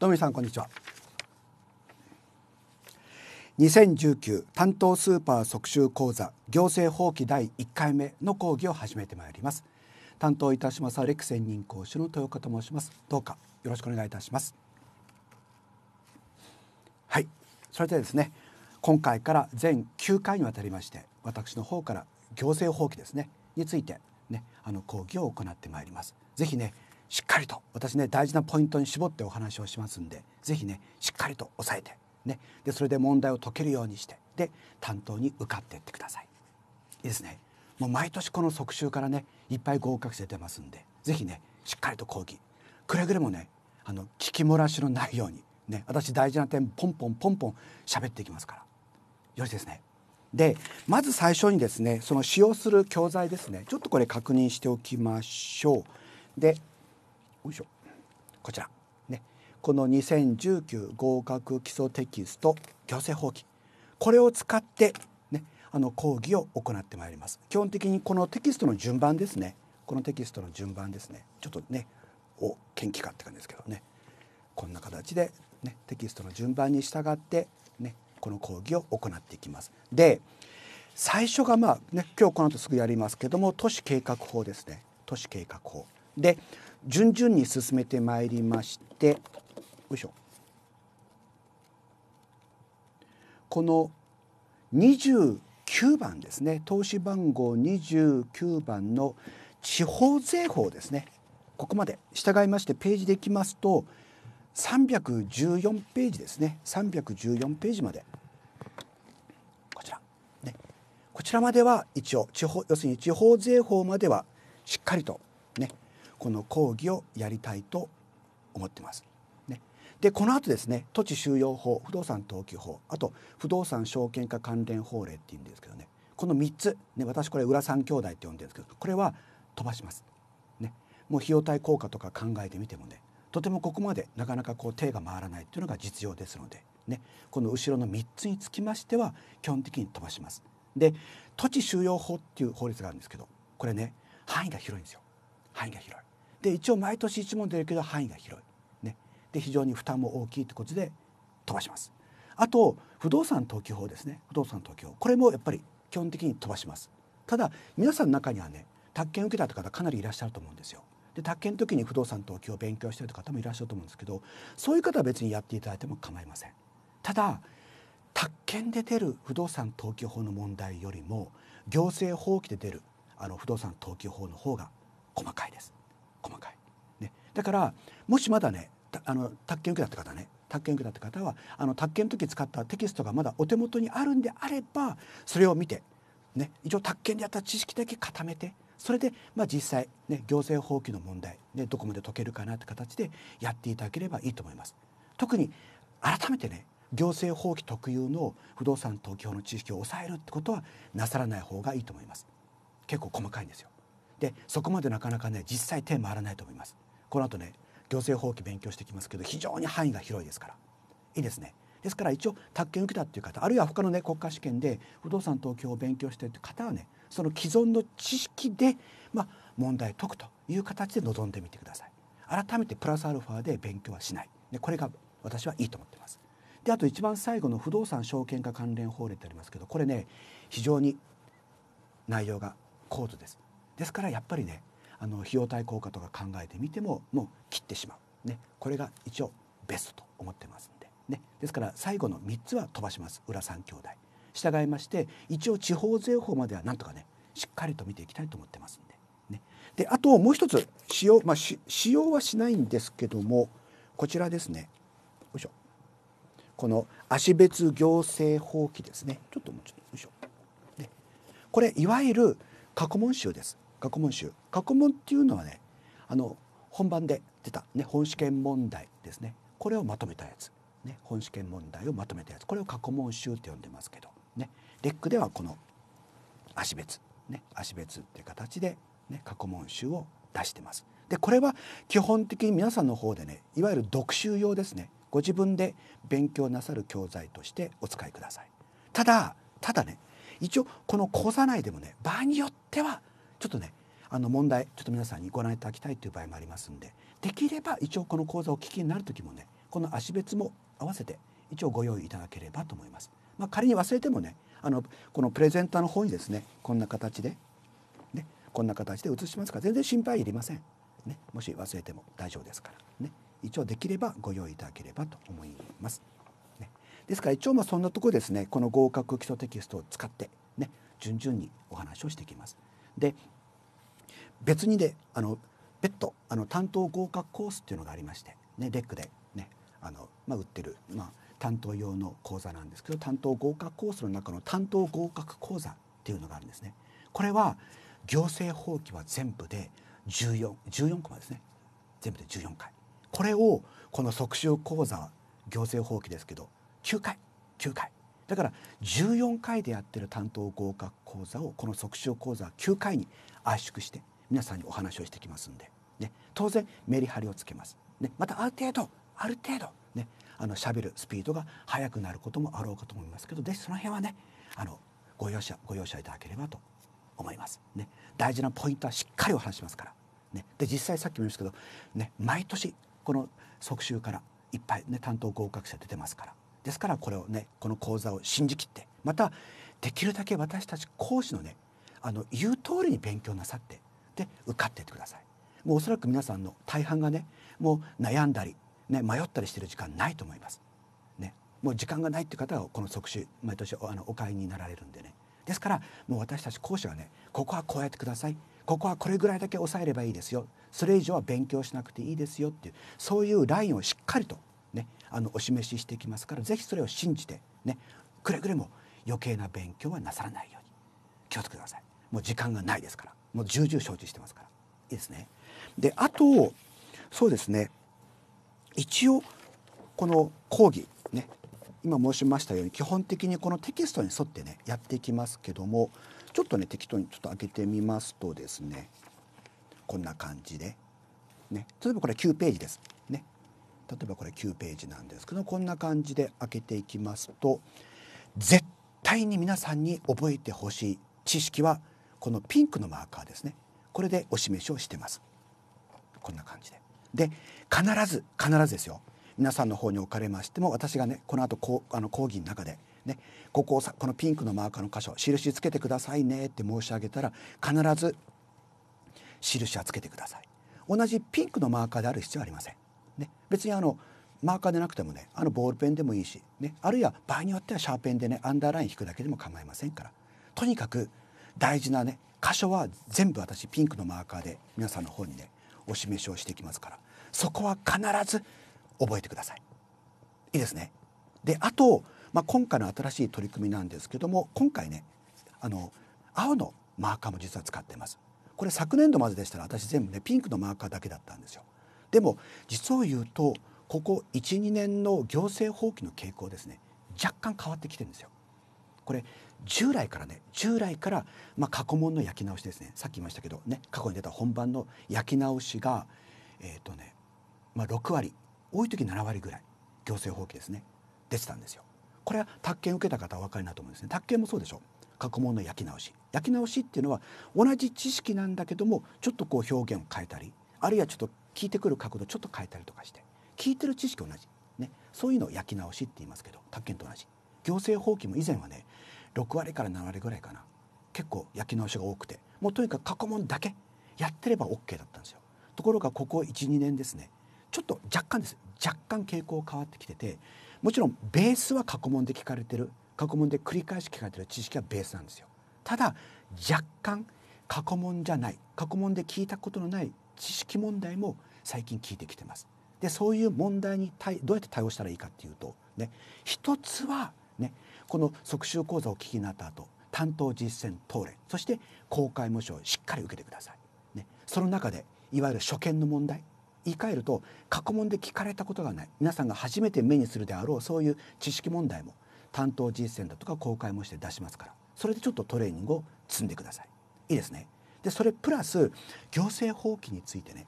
どうもみさんこんにちは2019担当スーパー即習講座行政法規第1回目の講義を始めてまいります担当いたしますアレク専任講師の豊岡と申しますどうかよろしくお願いいたしますはいそれでですね今回から全9回にわたりまして私の方から行政法規ですねについてねあの講義を行ってまいりますぜひねしっかりと私ね大事なポイントに絞ってお話をしますんで是非ねしっかりと押さえて、ね、でそれで問題を解けるようにしてで担当に受かっていってください。いいですね。もう毎年この即習からねいっぱい合格て出ますんで是非ねしっかりと講義くれぐれもねあの聞き漏らしのないようにね私大事な点ポンポンポンポン喋っていきますからよろしいですね。でまず最初にですねその使用する教材ですねちょっとこれ確認しておきましょう。でよいしょこちらねこの2019合格基礎テキスト行政法規これを使ってねあの講義を行ってまいります基本的にこのテキストの順番ですねこのテキストの順番ですねちょっとねお研究家って感じですけどねこんな形で、ね、テキストの順番に従って、ね、この講義を行っていきます。で最初がまあね今日この後すぐやりますけども都市計画法ですね都市計画法。で順々に進めてまいりましてよいしょこの29番ですね投資番号29番の地方税法ですねここまで従いましてページでいきますと314ページですね314ページまでこちら、ね、こちらまでは一応地方要するに地方税法まではしっかりとこの講義をやりたいと思ってます。ね、でこの後ですね土地収容法不動産登記法あと不動産証券化関連法令っていうんですけどねこの3つ、ね、私これ裏三兄弟って呼んでるんですけどこれは飛ばします。ね、もう費用対効果とか考えてみてもねとてもここまでなかなかこう手が回らないというのが実情ですので、ね、この後ろの3つにつきましては基本的に飛ばします。で土地収容法っていう法律があるんですけどこれね範囲が広いんですよ範囲が広い。で一応毎年一問出るけど範囲が広い、ね、で非常に負担も大きいってことで飛ばします。あと不動産登記法ですね不動産登記法これもやっぱり基本的に飛ばします。ただ皆さんの中にはね宅建受けたって方かなりいらっしゃると思うんですよ。で宅建の時に不動産登記を勉強してる方もいらっしゃると思うんですけどそういう方は別にやっていただいても構いません。ただ宅建で出る不動産登記法の問題よりも行政法規で出るあの不動産登記法の方が細かいです。細かい。ね、だからもしまだねあの宅建受けたった方ね宅建受けたった方はあの宅建の時使ったテキストがまだお手元にあるんであればそれを見て、ね、一応宅建でやった知識だけ固めてそれで、まあ、実際、ね、行政放棄の問題、ね、どこまで解けるかなって形でやっていただければいいと思います。特に改めてね行政法規特有の不動産登記法の知識を抑えるってことはなさらない方がいいと思います。結構細かいんですよ。でそこまでなかなかね実際手回らないと思いますこの後ね行政法規勉強してきますけど非常に範囲が広いですからいいですねですから一応宅建受けたっていう方あるいは他のね国家試験で不動産東京を勉強してるって方はねその既存の知識で、まあ、問題解くという形で臨んでみてください改めてプラスアルファで勉強はしないでこれが私はいいと思ってますであと一番最後の不動産証券化関連法令ってありますけどこれね非常に内容が高度ですですからやっぱりねあの費用対効果とか考えてみてももう切ってしまう、ね、これが一応ベストと思ってますんで、ね、ですから最後の3つは飛ばします裏3兄弟従いまして一応地方税法まではなんとかねしっかりと見ていきたいと思ってますんで。ね、であともう一つ使用,、まあ、使用はしないんですけどもこちらですねよいしょこの足別行政法規ですねちょっともうちょっとよいしょ、ね、これいわゆる過去問集です過去問集過去問っていうのはねあの本番で出た、ね、本試験問題ですねこれをまとめたやつ、ね、本試験問題をまとめたやつこれを過去問集って呼んでますけど、ね、レックではこの足別、ね、足別っていう形で、ね、過去問集を出してます。でこれは基本的に皆さんの方でねいわゆる読習用ですねご自分で勉強なさる教材としてお使いください。ただただね一応この講座内でもね場合によってはちょっとねあの問題ちょっと皆さんにご覧いただきたいという場合もありますんでできれば一応この講座をお聞きになる時もねこの足別も合わせて一応ご用意いただければと思います。まあ、仮に忘れてもねあのこのプレゼンターの方にですねこんな形で、ね、こんな形で写しますから全然心配いりません、ね、もし忘れても大丈夫ですからね一応できればご用意いただければと思います。ね、ですから一応まあそんなところですねこの合格基礎テキストを使ってね順々にお話をしていきます。で別にであの別途あの担当合格コースっていうのがありまして、ね、レックで、ねあのまあ、売ってる、まあ、担当用の講座なんですけど担当合格コースの中の担当合格講座っていうのがあるんですね。これは行政法規は全部で 14, 14コマですね全部で14回これをこの即習講座行政法規ですけど9回9回だから14回でやってる担当合格講座をこの即勝講座は9回に圧縮して皆さんにお話をしてきますんで、ね、当然メリハリをつけます。ね、またある程度ある程度ねあの喋るスピードが速くなることもあろうかと思いますけどぜひその辺はねあのご容赦ご容赦いただければと思います。ね、大事なポイントはしっかりお話しますから。ね、で実際さっきも言いましたけど、ね、毎年この即習からいっぱい、ね、担当合格者出てますからですからこれをねこの講座を信じきってまたできるだけ私たち講師のねあの言う通りに勉強なさってで受かっていってください。もうおそらく皆さんの大半がねもう悩んだり、ね、迷ったりしている時間ないと思います。ね、もう時間がないっていう方はこの即死毎年あのお買いになられるんでねですからもう私たち講師はねここはこうやってくださいここはこれぐらいだけ抑えればいいですよそれ以上は勉強しなくていいですよっていうそういうラインをしっかりとね、あのお示ししてきますから是非それを信じて、ね、くれぐれも余計な勉強はなさらないように気をつけてくださいもう時間がないですからもう重々承知してますからいいですね。であとそうですね一応この講義ね今申しましたように基本的にこのテキストに沿ってねやっていきますけどもちょっとね適当にちょっと開けてみますとですねこんな感じで、ね、例えばこれ9ページです例えばこれ9ページなんですけどこんな感じで開けていきますと絶対に皆さんに覚えてほしい知識はこのピンクのマーカーですねこれでお示しをしてますこんな感じでで必ず必ずですよ皆さんの方におかれましても私がねこの後こうあの講義の中でねここをさこのピンクのマーカーの箇所印つけてくださいねって申し上げたら必ず印はつけてください同じピンクのマーカーである必要はありませんね、別にあのマーカーでなくてもねあのボールペンでもいいし、ね、あるいは場合によってはシャーペンでねアンダーライン引くだけでも構いませんからとにかく大事なね箇所は全部私ピンクのマーカーで皆さんの方にねお示しをしていきますからそこは必ず覚えてください。いいですね。であと、まあ、今回の新しい取り組みなんですけども今回ねあの青のマーカーも実は使ってます。これ昨年度まででしたら私全部ねピンクのマーカーだけだったんですよ。でも実を言うとここ12年の行政放棄の傾向ですね若干変わってきてるんですよ。これ従来からね従来から、まあ、過去問の焼き直しですねさっき言いましたけどね過去に出た本番の焼き直しがえっ、ー、とね、まあ、6割多い時7割ぐらい行政放棄ですね出てたんですよ。これは宅建受けた方はお分かりだと思うんですね。宅建もそうでしょう過去問の焼き直し焼き直しっていうのは同じ知識なんだけどもちょっとこう表現を変えたりあるいはちょっと聞いてくる角度ちょっと変えたりとかして聞いてる知識同じ、ね、そういうのを焼き直しって言いますけど宅建と同じ行政法規も以前はね6割から7割ぐらいかな結構焼き直しが多くてもうとにかく過去問だけやってれば OK だったんですよところがここ12年ですねちょっと若干です若干傾向変わってきててもちろんベースは過去問で聞かれてる過去問で繰り返し聞かれてる知識はベースなんですよただ若干過去問じゃない過去問で聞いたことのない知識問題も最近聞いてきてます。でそういう問題に対どうやって対応したらいいかっていうと、ね、一つは、ね、この即習講座を聞きになった後担当実践討論そして公開無償をしっかり受けてください。ね、その中でいわゆる初見の問題言い換えると過去問で聞かれたことがない皆さんが初めて目にするであろうそういう知識問題も担当実践だとか公開もして出しますからそれでちょっとトレーニングを積んでください。いいですね。でそれプラス行政法規についてね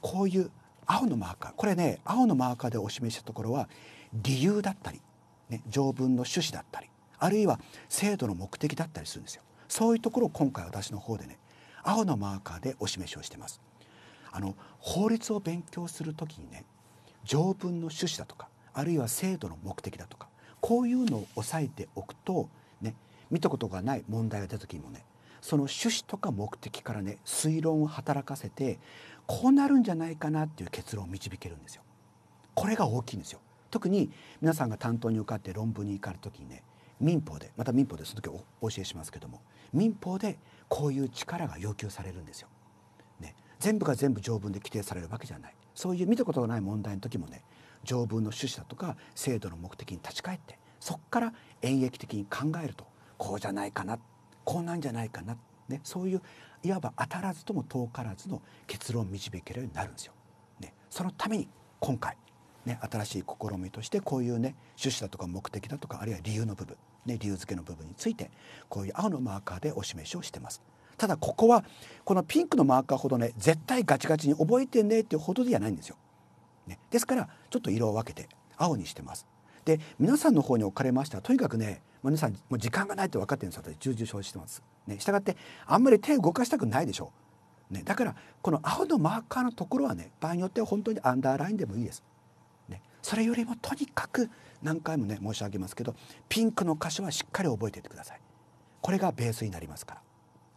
こういう青のマーカーこれね青のマーカーでお示したところは理由だったり、ね、条文の趣旨だったりあるいは制度の目的だったりするんですよそういうところを今回私の方でね青のマーカーでお示しをしてますあの法律を勉強するときにね条文の趣旨だとかあるいは制度の目的だとかこういうのを押さえておくとね見たことがない問題が出た時にもねその趣旨とか目的からね推論を働かせてこうなるんじゃないかなっていう結論を導けるんですよ。これが大きいんですよ。特に皆さんが担当に受かって論文に行かれる時にね民法でまた民法でその時お教えしますけども民法でこういう力が要求されるんですよ。ね、全部が全部条文で規定されるわけじゃないそういう見たことがない問題の時もね条文の趣旨だとか制度の目的に立ち返ってそこから演疫的に考えるとこうじゃないかなってこうなんじゃないかな、ね、そういういわば当たらずとも遠からずの結論を導けるようになるんですよ。ね、そのために今回ね、新しい試みとしてこういうね趣旨だとか目的だとかあるいは理由の部分、ね、理由付けの部分についてこういう青のマーカーでお示しをしてます。ただここはこのピンクのマーカーほどね絶対ガチガチに覚えてねっていうほどではないんですよ。ね、ですからちょっと色を分けて青にしてます。で皆さんの方に置かれましたはとにかくね皆さんもう時間がないと分かってるんです私重々承知してます。ね、したがってあんまり手を動かしたくないでしょう。ね、だからこの青のマーカーのところはね場合によっては本当にアンダーラインでもいいです。ね、それよりもとにかく何回もね申し上げますけどピンクの箇所はしっかり覚えていてください。これがベースになりますから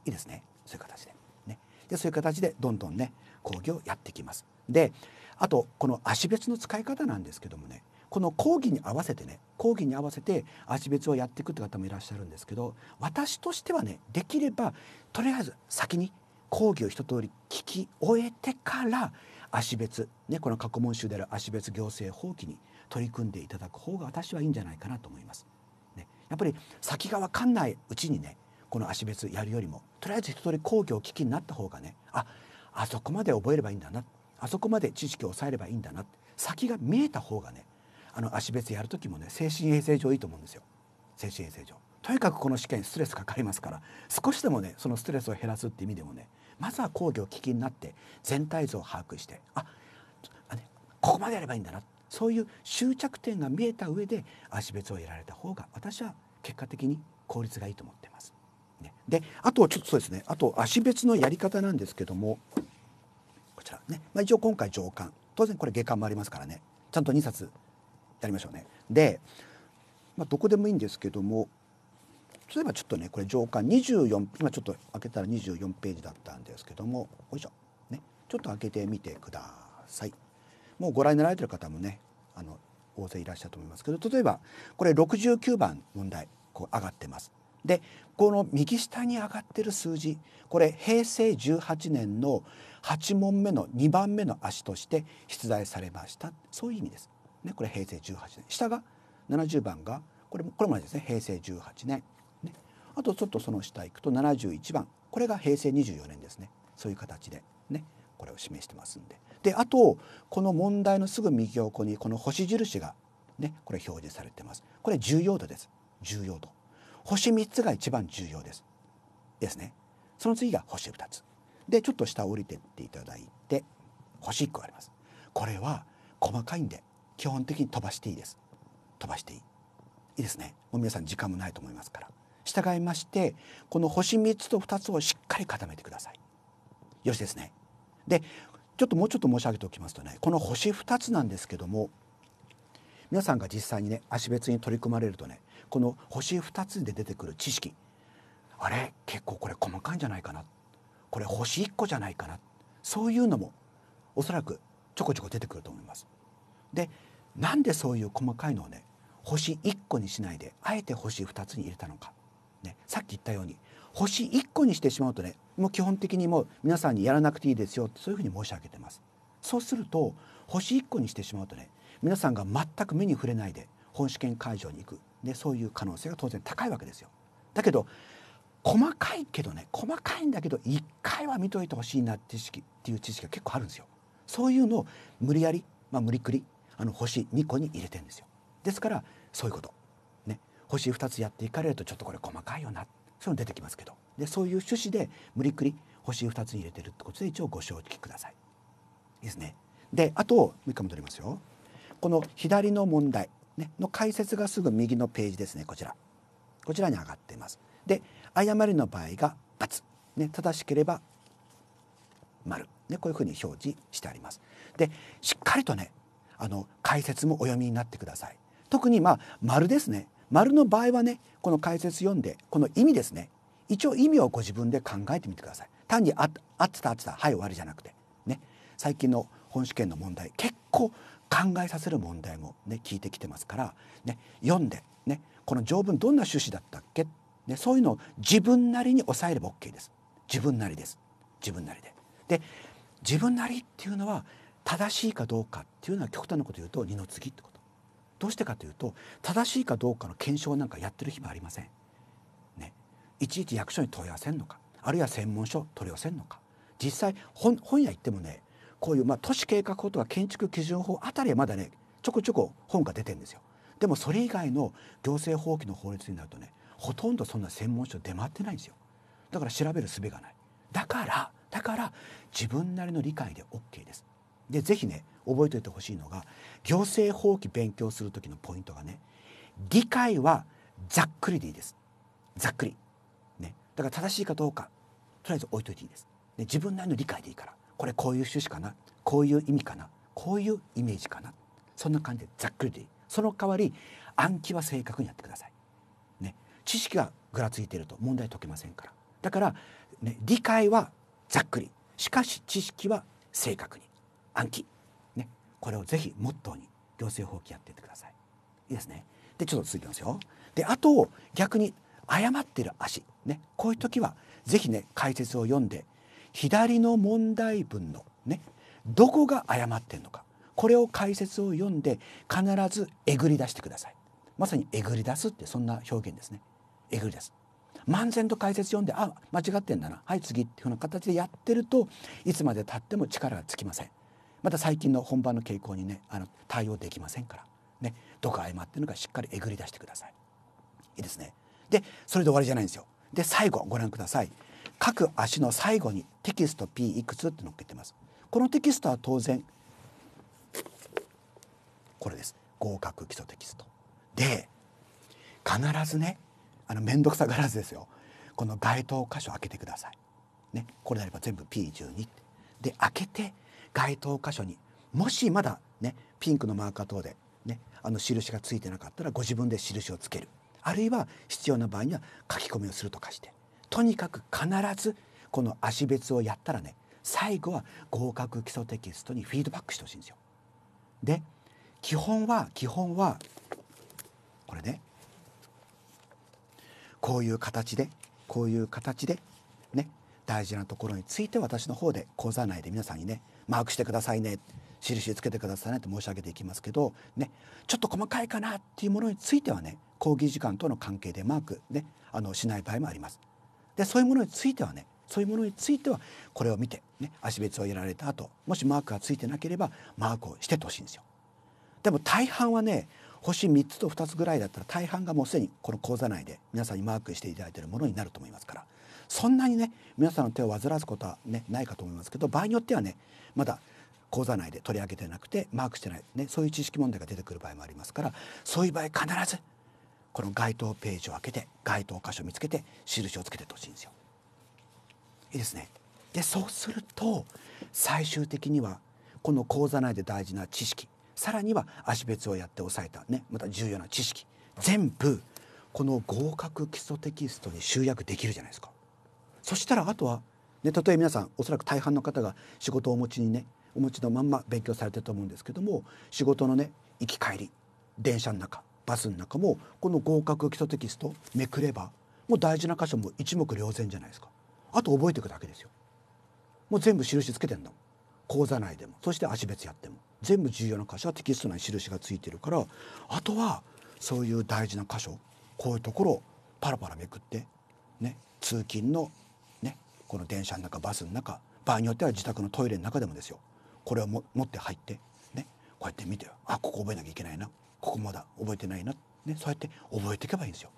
いいですねそういう形で。ね、でそういう形でどんどんね講義をやっていきます。であとこの足別の使い方なんですけどもねこの講義に合わせてね講義に合わせて足別をやっていくって方もいらっしゃるんですけど私としてはねできればとりあえず先に講義を一通り聞き終えてから足別、ね、この過去問集である足別行政法規に取り組んでいただく方が私はいいんじゃないかなと思います。ね、やっぱり先が分かんないうちにねこの足別やるよりもとりあえず一通り講義を聞きになった方がねああそこまで覚えればいいんだなあそこまで知識を抑えればいいんだな先が見えた方がねあの足別やる時もね精神衛生上いいと思うんですよ精神衛生上。とにかくこの試験ストレスかかりますから少しでもねそのストレスを減らすって意味でもねまずは工業危機になって全体像を把握してああ、ね、ここまでやればいいんだなそういう終着点が見えた上で足別をやられた方が私は結果的に効率がいいと思ってます。ね、であとちょっとそうですねあと足別のやり方なんですけどもこちらね、まあ、一応今回上巻当然これ下巻もありますからねちゃんと2冊やりましょうね。で、まあ、どこでもいいんですけども例えばちょっとねこれ上巻24今ちょっと開けたら24ページだったんですけどもよいしょ、ね、ちょっと開けてみてください。もうご覧になられてる方もねあの大勢いらっしゃると思いますけど例えばこれ69番問題こう上がってます。でこの右下に上がってる数字これ平成18年の8問目の2番目の足として出題されましたそういう意味です。ね、これ平成18年下が70番がこれもこれもですね平成18年、ね、あとちょっとその下いくと71番これが平成24年ですねそういう形でねこれを示してますんでであとこの問題のすぐ右横にこの星印がねこれ表示されてますこれ重要度です重要度星3つが一番重要ですですねその次が星2つでちょっと下降りてっていただいて星1個ありますこれは細かいんで基本的に飛ばしていいです飛ばしていいいいですねもう皆さん時間もないと思いますから従いましてこの星3つと2つをしっかり固めてくださいよしですねでちょっともうちょっと申し上げておきますとねこの星2つなんですけども皆さんが実際にね足別に取り組まれるとねこの星2つで出てくる知識あれ結構これ細かいんじゃないかなこれ星1個じゃないかなそういうのもおそらくちょこちょこ出てくると思います。でなんでそういう細かいのをね星1個にしないであえて星2つに入れたのか、ね、さっき言ったように星1個にしてしまうとねもう基本的にもう皆さんにやらなくていいですよってそういうふうに申し上げてます。そうすると星1個にしてしまうとね皆さんが全く目に触れないで本試験会場に行く、ね、そういう可能性が当然高いわけですよ。だけど細かいけどね細かいんだけど1回は見といてほしいなって知識っていう知識が結構あるんですよ。そういうのを無理やり、まあ、無理くりあの星2個に入れてんですよですからそういうことね星2つやっていかれるとちょっとこれ細かいよなそういうの出てきますけどでそういう趣旨で無理くり星2つに入れてるってことで一応ご承知ください。いいですね。であともう一回戻りますよ。この左の問題、ね、の解説がすぐ右のページですねこちらこちらに上がっています。で誤りの場合が×、ね、正しければ丸、ね、こういうふうに表示してあります。でしっかりとねあの解説もお読みになってください特にまあ丸ですね丸の場合はねこの解説読んでこの意味ですね一応意味をご自分で考えてみてください単にああってたあってたはい終わりじゃなくてね最近の本試験の問題結構考えさせる問題もね聞いてきてますからね読んでねこの条文どんな趣旨だったっけねそういうのを自分なりに抑えれば OK です自分なりです自分なりでで自分なりっていうのは正しいかどうかっていうのは極端なこと言うと二の次ってことどうしてかというと正しいかどうかの検証なんかやってる日もありません、ね、いちいち役所に問い合わせんのかあるいは専門書取り寄せんのか実際本本屋行ってもねこういう、まあ、都市計画法とか建築基準法あたりはまだねちょこちょこ本が出てるんですよでもそれ以外の行政法規の法律になるとねほとんどそんな専門書出回ってないんですよだから調べる術がないだからだから自分なりの理解で OK ですでぜひね覚えておいてほしいのが行政法規勉強する時のポイントがね理解はざっくりでいいですざっくり、ね、だから正しいかどうかとりあえず置いといていいです、で自分なりの理解でいいからこれこういう趣旨かなこういう意味かなこういうイメージかなそんな感じでざっくりでいいその代わり暗記は正確にやってください、ね、知識がぐらついていると問題解けませんからだから、ね、理解はざっくりしかし知識は正確に暗記、ね、これをぜひモットーに行政法規やっててください。いいですね。でちょっと続きますよ。であと逆に誤ってる足、ね、こういう時はぜひね解説を読んで左の問題文のねどこが誤ってるのかこれを解説を読んで必ずえぐり出してください。まさにえぐり出すってそんな表現ですね。えぐり出す。漫然と解説読んであ間違ってんだなはい次っていうような形でやってるといつまでたっても力がつきません。また最近の本番の傾向にねあの対応できませんからねどこ誤ってるのかしっかりえぐり出してくださいいいですねでそれで終わりじゃないんですよで最後ご覧ください各足の最後にテキスト P いくつって載っけてますこのテキストは当然これです合格基礎テキストで必ずねあの面倒くさがらずですよこの該当箇所開けてくださいねこれであれば全部 P12 で開けて該当箇所にもしまだねピンクのマーカー等で、ね、あの印がついてなかったらご自分で印をつけるあるいは必要な場合には書き込みをするとかしてとにかく必ずこの足別をやったらね最後は合格基礎テキストにフィードバックしてほしいんですよ。で基本は基本はこれねこういう形でこういう形で大事なところについて私の方で講座内で皆さんにねマークしてくださいね印つけてくださいねって申し上げていきますけど、ね、ちょっと細かいかなっていうものについてはね講義時間との関係でマーク、ね、あのしない場合もあります。でそういうものについてはねそういうものについてはこれを見て、ね、足別をやられた後もしマークがついてなければマークをしててほしいんですよ。でも大半はね星3つと2つぐらいだったら大半がもうすでにこの講座内で皆さんにマークしていただいているものになると思いますからそんなにね皆さんの手を煩わすことは、ね、ないかと思いますけど場合によってはねまだ講座内で取り上げてなくてマークしてない、ね、そういう知識問題が出てくる場合もありますからそういう場合必ずこの該当ページを開けて該当箇所を見つけて印をつけてほしいんですよ。いいですね。でそうすると最終的にはこの講座内で大事な知識さらには足別をやって押さえた、ね、また重要な知識全部この合格基礎テキストに集約できるじゃないですか。そしたらあとは、ね、例え皆さんおそらく大半の方が仕事をお持ちにねお持ちのまんま勉強されてると思うんですけども仕事のね行き帰り電車の中バスの中もこの合格基礎テキストめくればもう大事な箇所も一目瞭然じゃないですかあと覚えていくだけですよもう全部印つけてんだもん講座内でもそして足別やっても全部重要な箇所はテキスト内に印がついてるからあとはそういう大事な箇所こういうところをパラパラめくってね通勤のこの電車の中バスの中場合によっては自宅のトイレの中でもですよこれを持って入ってねこうやって見てあここ覚えなきゃいけないなここまだ覚えてないな、ね、そうやって覚えていけばいいんですよ。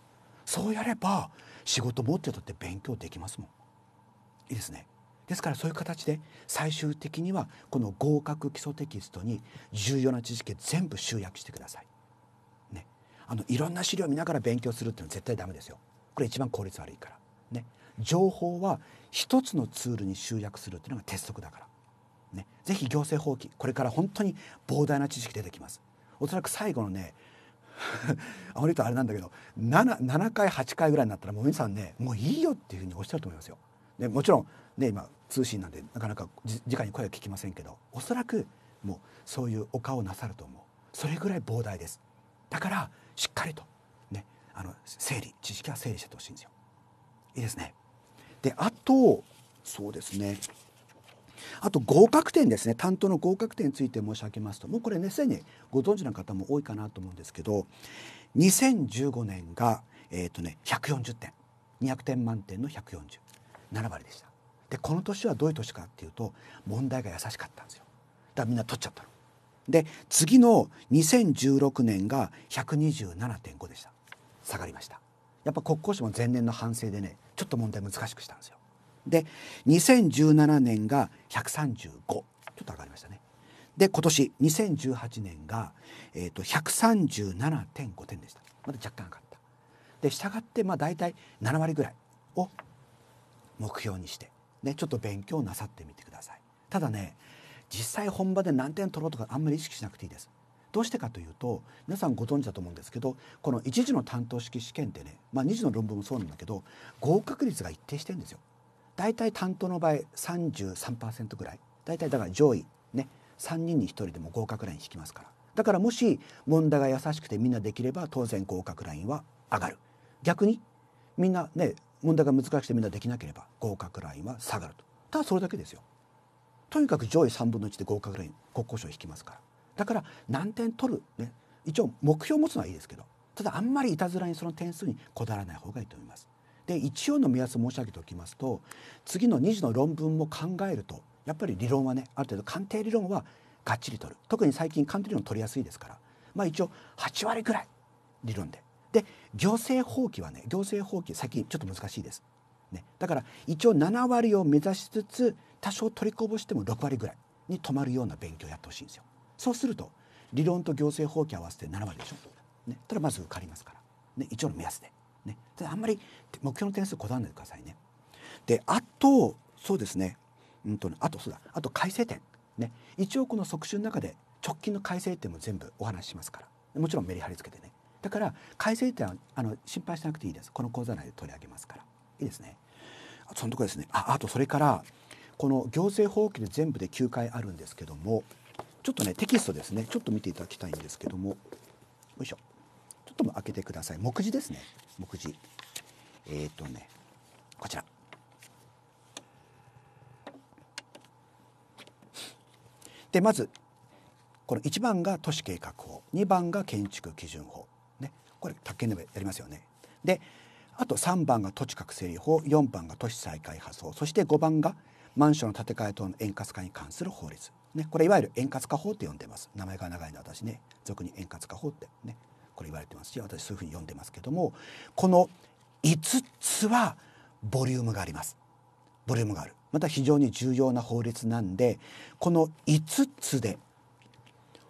そうやれば仕事持ってたって勉強できますもん。いいですね。ですからそういう形で最終的にはこの合格基礎テキストに重要な知識全部集約してください。ね、あのいろんな資料見ながら勉強するっていうのは絶対ダメですよ。これ一番効率悪いから。情報は一つのツールに集約するというのが鉄則だから、ね、ぜひ行政法規これから本当に膨大な知識出てきますおそらく最後のね あまり言うとあれなんだけど 7, 7回8回ぐらいになったらもう皆さんねもういいよっていうふうにおっしゃると思いますよ。でもちろんね今通信なんでなかなかじ間に声は聞きませんけどおそらくもうそういうお顔をなさると思うそれぐらい膨大です。だからしっかりとねあの整理知識は整理してほしいんですよ。いいですね。であとそうですねあと合格点ですね担当の合格点について申し上げますともうこれねすでにご存知の方も多いかなと思うんですけど2015年が、えーとね、140点200点満点の147割でした。でこの年はどういう年かっていうと問題が優しかったんですよ。だからみんな取っちゃったの。で次の2016年が127.5でした。下がりました。やっぱ国交省も前年の反省でねちょっと問題難しくしたんですよ。で2017年が135ちょっと上がりましたね。で今年2018年が、えーと、と137.5点でしたまだ若干上がった。でしたがってまあ大体7割ぐらいを目標にして、ね、ちょっと勉強なさってみてください。ただね実際本場で何点取ろうとかあんまり意識しなくていいです。どうしてかというと皆さんご存知だと思うんですけどこの1次の担当式試験ってね、まあ、2次の論文もそうなんだけど合格率が一定してるんですよ。大体担当の場合33%ぐらい大体だから上位ね3人に1人でも合格ライン引きますからだからもし問題が優しくてみんなできれば当然合格ラインは上がる逆にみんなね問題が難しくてみんなできなければ合格ラインは下がるとただそれだけですよとにかく上位3分の1で合格ライン国交省引きますからだから何点取る、ね、一応目標を持つのはいいですけどただあんまりいたずらにその点数にこだわらない方がいいと思います。で一応の目安を申し上げておきますと次の2次の論文も考えるとやっぱり理論はねある程度鑑定理論はがっちり取る特に最近鑑定理論取りやすいですからまあ一応8割ぐらい理論でで行政法規はね行政法規最近ちょっと難しいです、ね、だから一応7割を目指しつつ多少取りこぼしても6割ぐらいに止まるような勉強をやってほしいんですよ。そうすると理論と行政法規合わせて7割でしょ、ね、ただまず受かりますから、ね、一応の目安で、ね、ただあんまり目標の点数こだわらないでくださいね。であとそうですね,、うんと、ね、あとそうだあと改正点、ね、一応この即習の中で直近の改正点も全部お話ししますからもちろんメリハリつけてねだから改正点はあの心配しなくていいですこの講座内で取り上げますからいいですねそのとこですねああとそれからこの行政法規で全部で9回あるんですけどもちょっとねテキストですねちょっと見ていただきたいんですけどもよいしょちょっとも開けてください目次ですね目次えっ、ー、とねこちらでまずこの1番が都市計画法2番が建築基準法、ね、これ宅建でもやりますよね。であと3番が土地確整理法4番が都市再開発法そして5番がマンションの建て替え等の円滑化に関する法律ね、これいわゆる円滑化法って呼んでます名前が長いの私ね俗に円滑化法ってねこれ言われてますし私そういうふうに呼んでますけどもこの5つはボリュームがありますボリュームがあるまた非常に重要な法律なんでこの5つで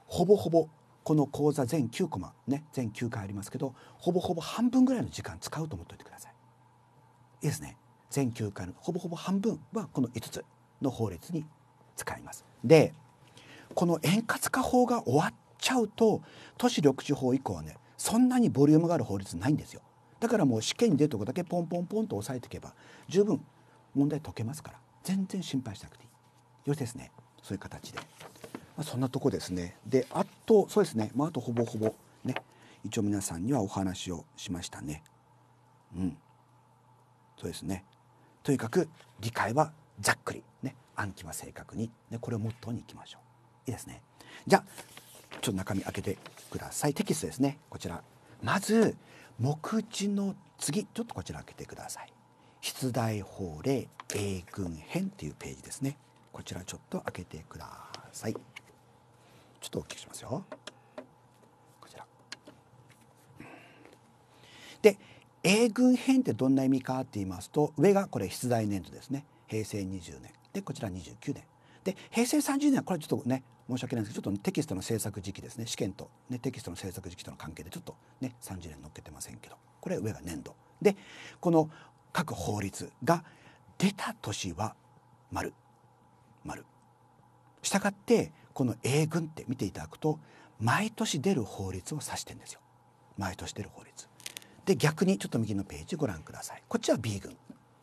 ほぼほぼこの講座全9コマね全9回ありますけどほぼほぼ半分ぐらいの時間使うと思っておいてください。いいですね全9回のほぼほぼ半分はこの5つの法律に使います。でこの円滑化法が終わっちゃうと都市緑地法以降はねそんなにボリュームがある法律ないんですよ。だからもう試験に出るとこだけポンポンポンと押さえていけば十分問題解けますから全然心配しなくていい。よしですねそういう形で。まあ、そんなとこですね。であとそうですね、まあ、あとほぼほぼね一応皆さんにはお話をしましたね。うんそうですねとにかく理解はざっくりね暗記は正確にでこれをモットーにいきましょういいですねじゃあちょっと中身開けてくださいテキストですねこちらまず目次の次ちょっとこちら開けてください出題法令英軍編というページですねこちらちょっと開けてくださいちょっと大きくしますよこちらで英軍編ってどんな意味かって言いますと上がこれ出題年度ですね平成20年でこちら29年で平成30年はこれちょっとね申し訳ないんですけどちょっとテキストの制作時期ですね試験と、ね、テキストの制作時期との関係でちょっとね30年載っけてませんけどこれ上が年度でこの各法律が出た年は丸丸したがってこの A 軍って見ていただくと毎年出る法律を指してんですよ毎年出る法律で逆にちょっと右のページご覧くださいこっちは B 軍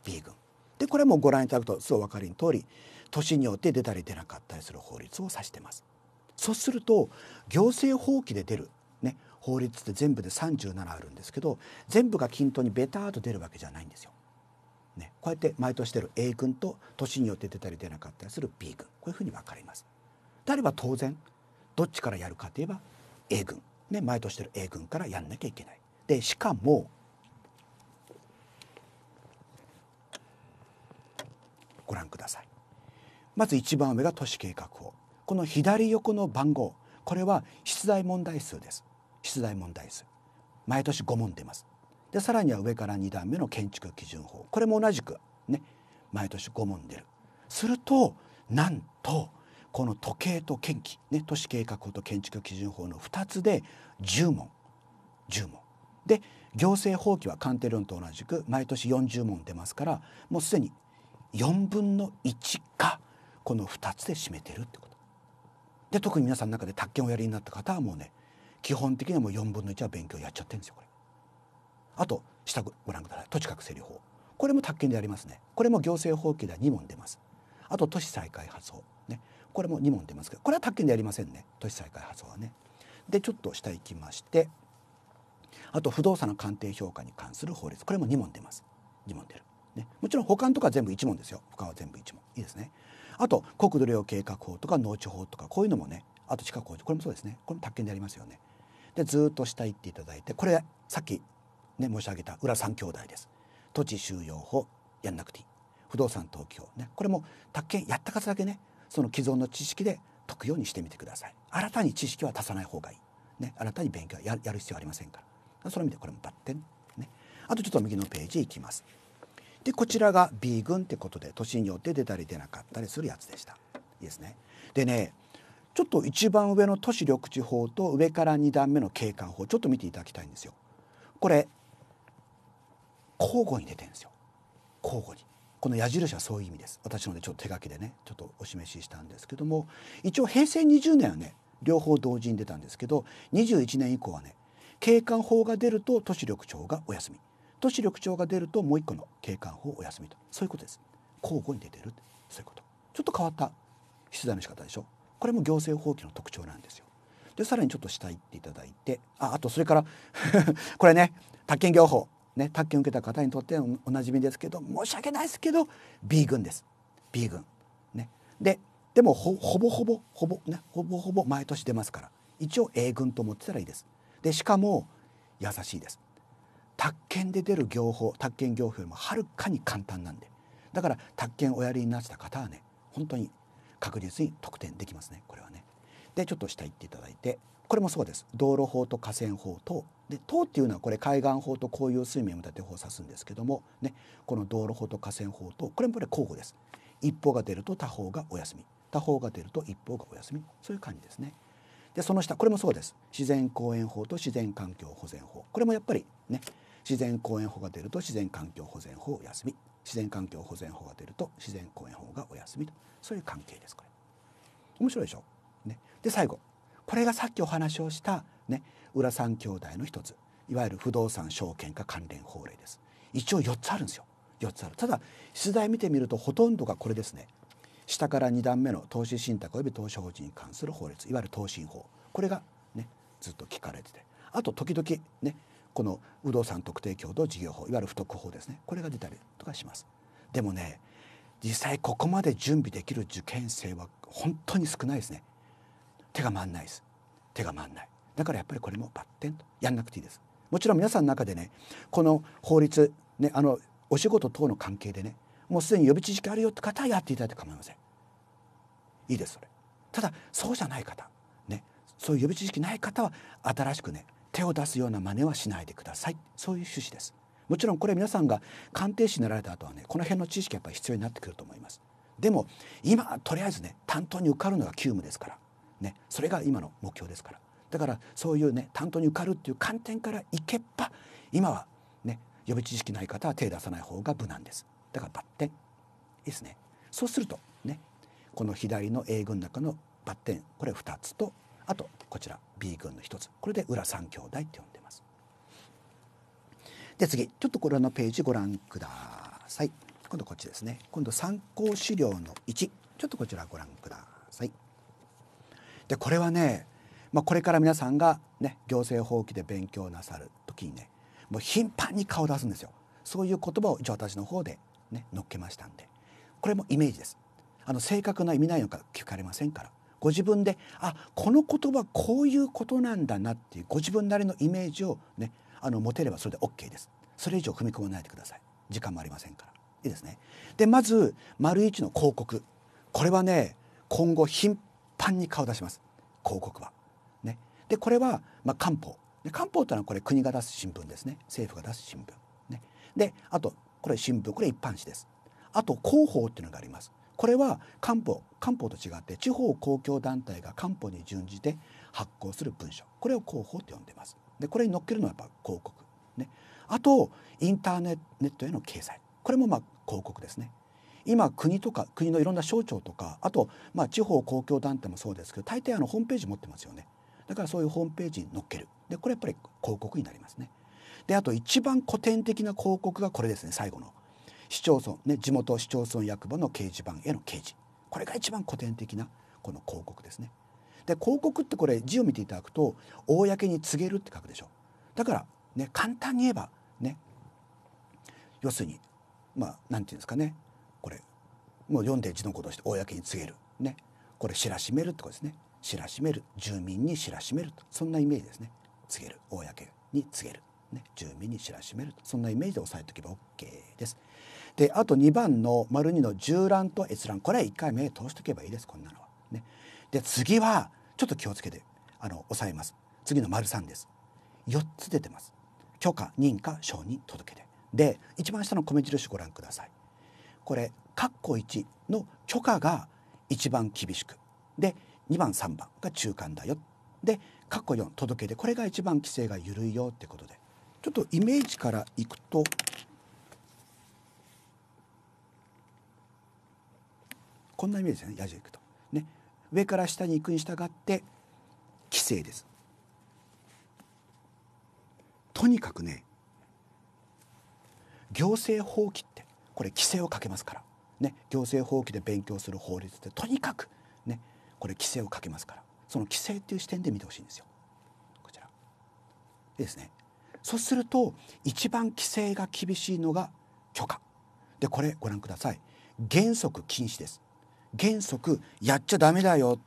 B 軍でこれもご覧いただくとすぐ分かりの通り年によって出たり出なかったりする法律を指してます。そうすると行政法規で出る、ね、法律って全部で37あるんですけど全部が均等にベターと出るわけじゃないんですよ。ね、こうやって毎年出る A 君と年によって出たり出なかったりする B 群こういうふうに分かります。であれば当然どっちからやるかといえば A 群、ね、毎年出る A 群からやんなきゃいけない。でしかもご覧くださいまず一番上が都市計画法この左横の番号これは出題問題数です出題問題数毎年5問出ますでさらには上から2段目の建築基準法これも同じくね毎年5問出るするとなんとこの時計と建機、ね、都市計画法と建築基準法の2つで10問10問で行政法規は鑑定論と同じく毎年40問出ますからもうすでに4分の1かこの2つで占めてるってことで特に皆さんの中で宅建をおやりになった方はもうね基本的にはもう4分の1は勉強やっちゃってるんですよこれあと下ご覧ください土地確整理法これも宅建でやりますねこれも行政法規では2問出ますあと都市再開発法ねこれも2問出ますけどこれは宅建でやりませんね都市再開発法はねでちょっと下行きましてあと不動産の鑑定評価に関する法律これも2問出ます2問出るね、もちろん保管とか全部一問ですよ保管は全部一問いいですねあと国土量計画法とか農地法とかこういうのもねあと地下工事これもそうですねこれも宅建でありますよねでずっと下行っていただいてこれさっきね申し上げた裏三兄弟です土地収容法やんなくていい不動産記法ねこれも宅建やった数だけねその既存の知識で解くようにしてみてください新たに知識は足さない方がいいね新たに勉強はやる必要ありませんからその意味でこれもバッテンねあとちょっと右のページいきますでこちらが B 群ってことで年によって出たり出なかったりするやつでした。いいですね。でねちょっと一番上の都市緑地法と上から2段目の景観法ちょっと見ていただきたいんですよ。これ交互に出てるんですよ交互にこの矢印はそういう意味です私のでちょっと手書きでねちょっとお示ししたんですけども一応平成20年はね両方同時に出たんですけど21年以降はね景観法が出ると都市緑地法がお休みと視緑長が出るともう一個の景観法お休みとそういうことです交互に出てるそういうことちょっと変わった出題の仕方でしょこれも行政法規の特徴なんですよでさらにちょっと下行っていただいてああとそれから これね宅建業法ね宅建受けた方にとっておなじみですけど申し訳ないですけど B 群です B 群ねででもほぼほぼほぼねほぼほぼ毎年出ますから一応 A 群と思ってたらいいですでしかも優しいです宅建で出る業法宅建業法よりもはるかに簡単なんでだから宅建おやりになってた方はね本当に確実に得点できますねこれはね。でちょっと下行っていただいてこれもそうです道路法と河川法とで等っていうのはこれ海岸法と公有水面を立て法を指すんですけどもねこの道路法と河川法とこれもこれ交互です一方が出ると他方がお休み他方が出ると一方がお休みそういう感じですねでその下これもそうです自然公園法と自然環境保全法これもやっぱりね自然公園法が出ると自然環境保全法お休み自然環境保全法が出ると自然公園法がお休みとそういう関係ですこれ面白いでしょ、ね、で最後これがさっきお話をした、ね、浦三兄弟の一ついわゆる不動産証券化関連法令です一応4つあるんですよ4つあるただ出題見てみるとほとんどがこれですね下から2段目の投資信託及び投資法人に関する法律いわゆる投信法これがねずっと聞かれててあと時々ねこの不動産特定共同事業法いわゆる不特法ですねこれが出たりとかします。でもね実際ここまで準備できる受験生は本当に少ないですね手が回んないです手が回んないだからやっぱりこれもバッテンとやんなくていいですもちろん皆さんの中でねこの法律ねあのお仕事等の関係でねもうすでに予備知識あるよって方はやっていただいて構いませんいいですそれただそうじゃない方ねそういう予備知識ない方は新しくね手を出すような真似はしないでくださいそういう趣旨ですもちろんこれ皆さんが鑑定士になられた後はねこの辺の知識やっぱり必要になってくると思いますでも今とりあえずね担当に受かるのが急務ですからねそれが今の目標ですからだからそういうね担当に受かるっていう観点からいけば今はね予備知識ない方は手出さない方が無難ですだからバッテンですねそうするとねこの左の英軍の中のバッテンこれ2つとあとこちら B 群の一つこれで裏三兄弟って呼んでます。で次ちょっとこれのページご覧ください。今度こっちですね今度参考資料の1ちょっとこちらご覧ください。でこれはね、まあ、これから皆さんが、ね、行政法規で勉強なさる時にねもう頻繁に顔を出すんですよ。そういう言葉を一応私の方で、ね、乗っけましたんでこれもイメージです。あの正確な意味ないのか聞かれませんからご自分であこの言葉こういうことなんだなっていうご自分なりのイメージをねあの持てればそれで OK ですそれ以上踏み込まないでください時間もありませんからいいですねでまず丸一の広告これはね今後頻繁に顔出します広告はねでこれはまあ漢方で漢方というのはこれ国が出す新聞ですね政府が出す新聞ねであとこれ新聞これ一般紙ですあと広報っていうのがありますこれは官報官報と違って地方公共団体が官報に準じて発行する文書これを広報と呼んでますでこれに載っけるのはやっぱ広告ねあとインターネットへの掲載これもまあ広告ですね今国とか国のいろんな省庁とかあとまあ地方公共団体もそうですけど大抵あのホームページ持ってますよねだからそういうホームページに載っけるでこれやっぱり広告になりますねであと一番古典的な広告がこれですね最後の市町村、ね、地元市町村役場の掲示板への掲示これが一番古典的なこの広告ですね。で広告ってこれ字を見ていただくと「公に告げる」って書くでしょ。だから、ね、簡単に言えば、ね、要するにまあ何て言うんですかねこれもう読んで字のことをして公に告げる、ね、これ知らしめるってことですね知らしめる住民に知らしめるそんなイメージですね告げる公に告げる、ね、住民に知らしめるそんなイメージで押さえておけば OK です。であと2番の丸2の縦覧と閲覧これは1回目通しておけばいいですこんなのは。ね、で次はちょっと気をつけてあの抑えます次の丸3です。4つ出てます許可認可承認届出で一番下の米印ご覧くださいこれ括弧1の許可が一番厳しくで2番3番が中間だよで括弧4届け出これが一番規制が緩いよってことでちょっとイメージからいくとこんなイメージですね野獣行くと。ね上から下に行くに従って規制です。とにかくね行政法規ってこれ規制をかけますから、ね、行政法規で勉強する法律ってとにかく、ね、これ規制をかけますからその規制っていう視点で見てほしいんですよ。こちらでですねそうすると一番規制が厳しいのが許可でこれご覧ください原則禁止です原則やっちゃダメだよ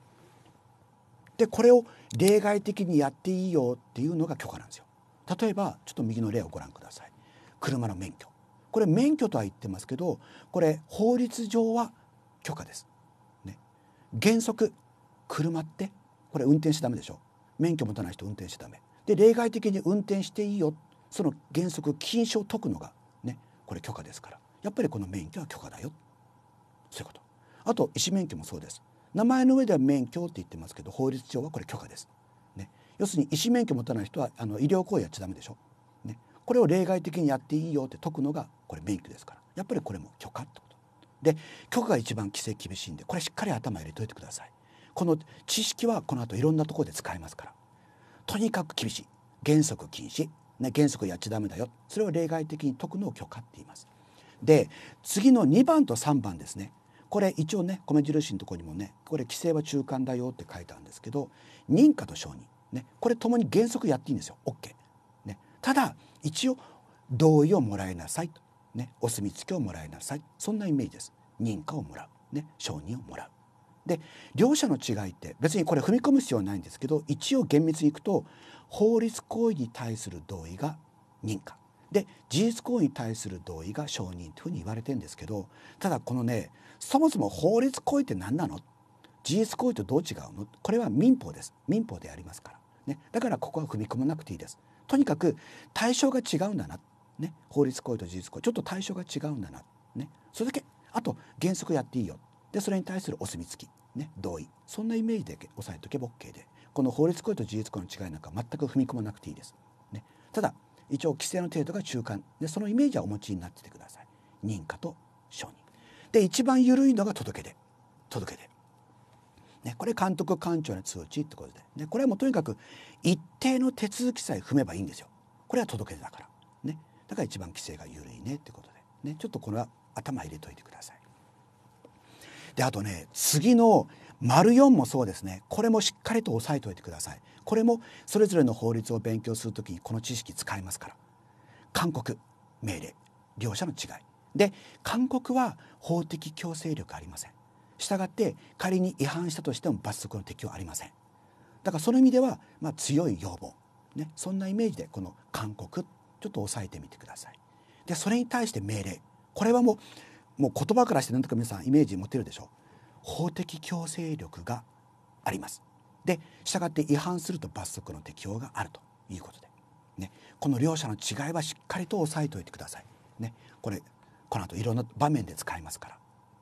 でこれを例外的にやっていいよっていうのが許可なんですよ。例えばちょっと右の例をご覧ください。車の免許これ免許とは言ってますけどこれ法律上は許可です。ね、原則車ってこれ運転しちゃダメでしょ免許持たない人運転しちゃダメで例外的に運転していいよその原則禁止を解くのがねこれ許可ですからやっぱりこの免許は許可だよそういうことあと医師免許もそうです名前の上では免許って言ってますけど法律上はこれ許可です、ね、要するに医師免許持たない人はあの医療行為やっちゃダメでしょ、ね、これを例外的にやっていいよって解くのがこれ免許ですからやっぱりこれも許可ってことで許可が一番規制厳しいんでこれしっかり頭入れといてくださいこの知識はこの後いろんなところで使えますからとにかく厳しい原則禁止、ね、原則やっちゃダメだよそれを例外的に解くのを許可って言いますで次の2番と3番ですねこれ一応ね米印のとこにもねこれ規制は中間だよって書いてあるんですけど認可と承認、ね、これともに原則やっていいんですよ OK、ね、ただ一応同意をもらいなさいと、ね、お墨付きをもらいなさいそんなイメージです認可をもらう、ね、承認をもらうで両者の違いって別にこれ踏み込む必要はないんですけど一応厳密にいくと法律行為に対する同意が認可で事実行為に対する同意が承認というふうに言われてるんですけどただこのねそもそも法律行為って何なの事実行為とどう違うのこれは民法です民法でありますから、ね、だからここは踏み込まなくていいですとにかく対象が違うんだな、ね、法律行為と事実行為ちょっと対象が違うんだな、ね、それだけあと原則やっていいよでそれに対するお墨付き、ね、同意そんなイメージで押さえとけば OK でこの法律行為と事実行為の違いなんか全く踏み込まなくていいです、ね、ただ一応規制の程度が中間でそのイメージはお持ちになっててください認可と承認で一番緩いのが届け出届け出、ね、これ監督官庁の通知ってことで、ね、これはもうとにかく一定の手続きさえ踏めばいいんですよこれは届け出だから、ね、だから一番規制が緩いねってことで、ね、ちょっとこれは頭入れといてください。であとね次の丸4もそうですねこれもしっかりと押さえておいてください。これもそれぞれの法律を勉強するときにこの知識使いますから勧告命令両者の違いで勧告は法的強制力ありませんしたがって仮に違反したとしても罰則の適用ありませんだからその意味では、まあ、強い要望、ね、そんなイメージでこの勧告ちょっと押さえてみてくださいでそれに対して命令これはもうもう言葉からして何とか皆さんイメージ持てるでしょう法的強制力がありますで従って違反すると罰則の適用があるということで、ね、この両者の違いはしっかりと押さえておいてください。ね、これこの後いろんな場面で使いますから。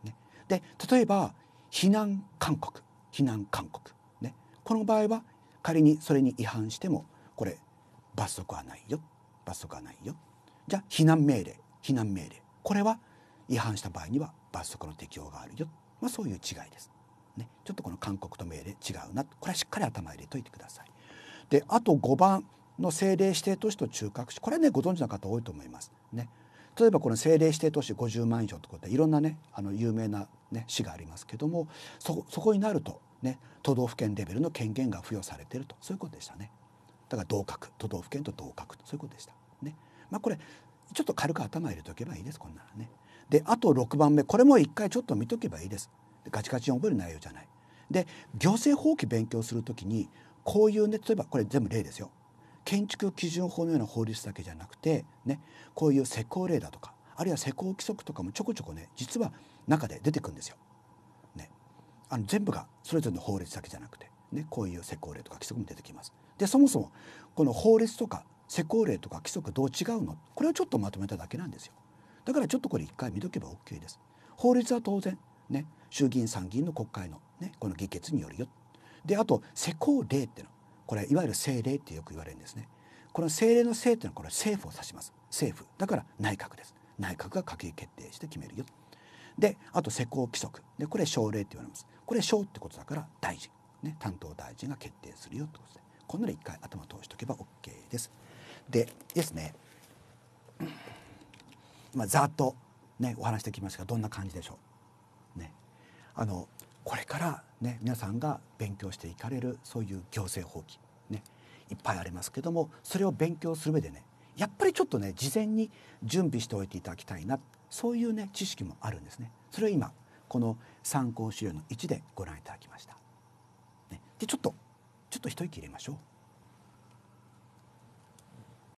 ね、で例えば避難勧告避難勧告、ね、この場合は仮にそれに違反してもこれ罰則はないよ罰則はないよじゃあ避難命令避難命令これは違反した場合には罰則の適用があるよ、まあ、そういう違いです。ね、ちょっとこの勧告と命令違うなこれはしっかり頭入れといてください。であと5番の政令指定都市と中核市これはねご存知の方多いと思います。ね、例えばこの政令指定都市50万以上とかっていろんなねあの有名な、ね、市がありますけどもそそこになると、ね、都道府県レベルの権限が付与されているとそういうことでしたね。だから同格都道府県と同格とそういうことでした。ねまあ、これちょっと軽く頭入れておけばいいですこんならね。であと6番目これも一回ちょっと見とけばいいです。ガチガチに覚える内容じゃない。で行政法規勉強するときにこういうね例えばこれ全部例ですよ建築基準法のような法律だけじゃなくて、ね、こういう施工例だとかあるいは施工規則とかもちょこちょこね実は中で出てくるんですよ。ね、あの全部がそれぞれの法律だけじゃなくて、ね、こういう施工例とか規則も出てきます。でそもそもこの法律とか施工例とか規則どう違うのこれをちょっとまとめただけなんですよ。だからちょっとこれ一回見とけば OK です。法律は当然ね衆議院参議院の国会の、ね、この議決によるよ。であと施工例ってのこれいわゆる政令ってよく言われるんですねこの政令の政っていうのはこれ政府を指します政府だから内閣です内閣が閣議決定して決めるよであと施行規則でこれ省令って言われますこれ省ってことだから大臣、ね、担当大臣が決定するよってことでこんなの一回頭通しておけば OK ですでですねまあざっとねお話してきましたがどんな感じでしょうねあのこれからね皆さんが勉強していかれるそういう行政法規いっぱいありますけどもそれを勉強する上でねやっぱりちょっとね事前に準備しておいていただきたいなそういうね知識もあるんですね。それを今この参考資料の1でご覧いただきました。ね、でちょっとちょっと一息入れましょう。